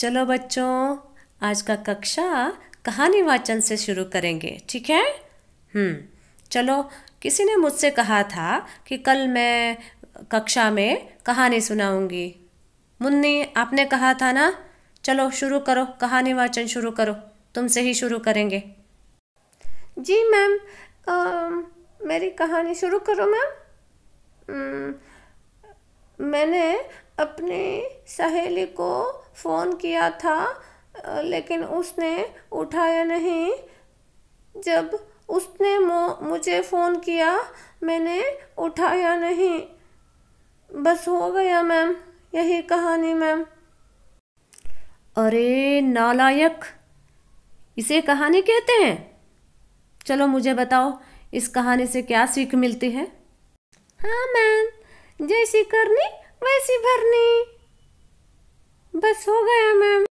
चलो बच्चों आज का कक्षा कहानी वाचन से शुरू करेंगे ठीक है हम्म, चलो किसी ने मुझसे कहा था कि कल मैं कक्षा में कहानी सुनाऊंगी मुन्नी आपने कहा था ना चलो शुरू करो कहानी वाचन शुरू करो तुमसे ही शुरू करेंगे जी मैम मेरी कहानी शुरू करो मैम मैंने अपने सहेली को फ़ोन किया था लेकिन उसने उठाया नहीं जब उसने मुझे फ़ोन किया मैंने उठाया नहीं बस हो गया मैम यही कहानी मैम अरे नालायक इसे कहानी कहते हैं चलो मुझे बताओ इस कहानी से क्या सीख मिलती है हाँ मैम जय श्री करनी वैसी भरने बस हो गया मैम